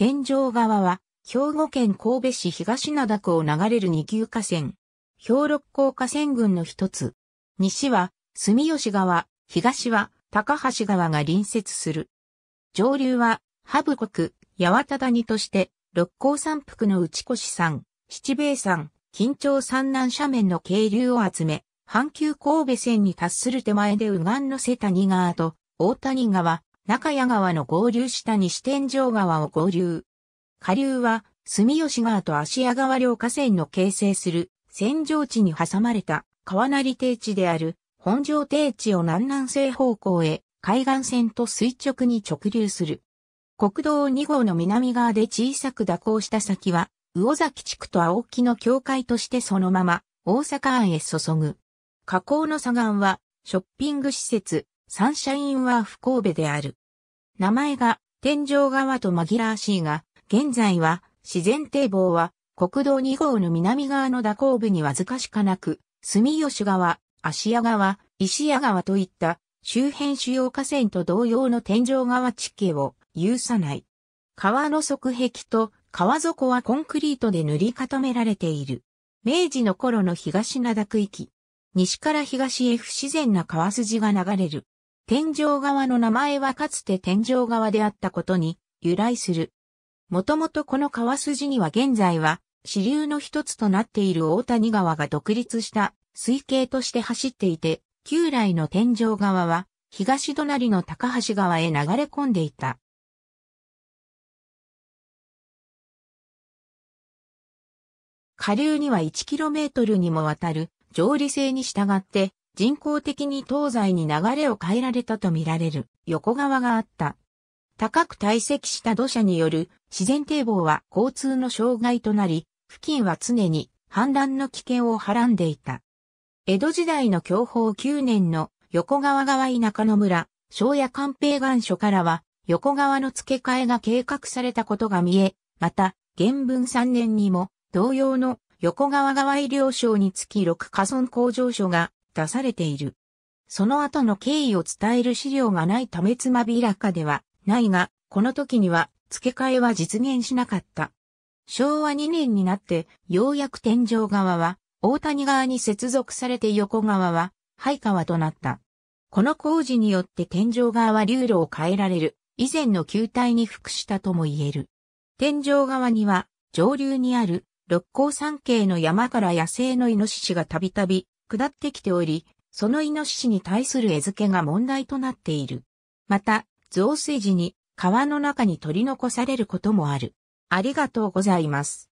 天井川は、兵庫県神戸市東灘区を流れる二級河川。兵六甲河川群の一つ。西は、住吉川、東は、高橋川が隣接する。上流は、ハブ国、八幡谷として、六甲山腹の内越山、七兵衛山、緊張山南斜面の渓流を集め、阪急神戸線に達する手前で右岸の瀬谷川と、大谷川、中谷川の合流下た西天井川を合流。下流は、住吉川と芦屋川両河川の形成する、扇状地に挟まれた、川成低地である、本庄低地を南南西方向へ、海岸線と垂直に直流する。国道2号の南側で小さく蛇行した先は、魚崎地区と青木の境界としてそのまま、大阪湾へ注ぐ。河口の左岸は、ショッピング施設、サンシャインワーフ神戸である。名前が天井川と紛らわしいが、現在は自然堤防は国道2号の南側の蛇行部にわずかしかなく、住吉川、芦屋川、石屋川といった周辺主要河川と同様の天井川地形を有さない。川の側壁と川底はコンクリートで塗り固められている。明治の頃の東灘区域。西から東へ不自然な川筋が流れる。天井川の名前はかつて天井川であったことに由来する。もともとこの川筋には現在は支流の一つとなっている大谷川が独立した水系として走っていて、旧来の天井川は東隣の高橋川へ流れ込んでいた。下流には 1km にもわたる上理性に従って人工的に東西に流れを変えられたとみられる横川があった。高く堆積した土砂による自然堤防は交通の障害となり、付近は常に氾濫の危険をはらんでいた。江戸時代の享保9年の横川川田舎の村、庄屋官兵願所からは横川の付け替えが計画されたことが見え、また、原文3年にも同様の横川川医療省につき6河村工場所が出されている。その後の経緯を伝える資料がないためつまびらかではないが、この時には付け替えは実現しなかった。昭和2年になってようやく天井側は大谷側に接続されて横側は廃川となった。この工事によって天井側は流路を変えられる以前の球体に服したとも言える。天井側には上流にある六甲山系の山から野生のイノシシがたびたび下ってきており、そのイノシシに対する餌付けが問題となっている。また、増水時に川の中に取り残されることもある。ありがとうございます。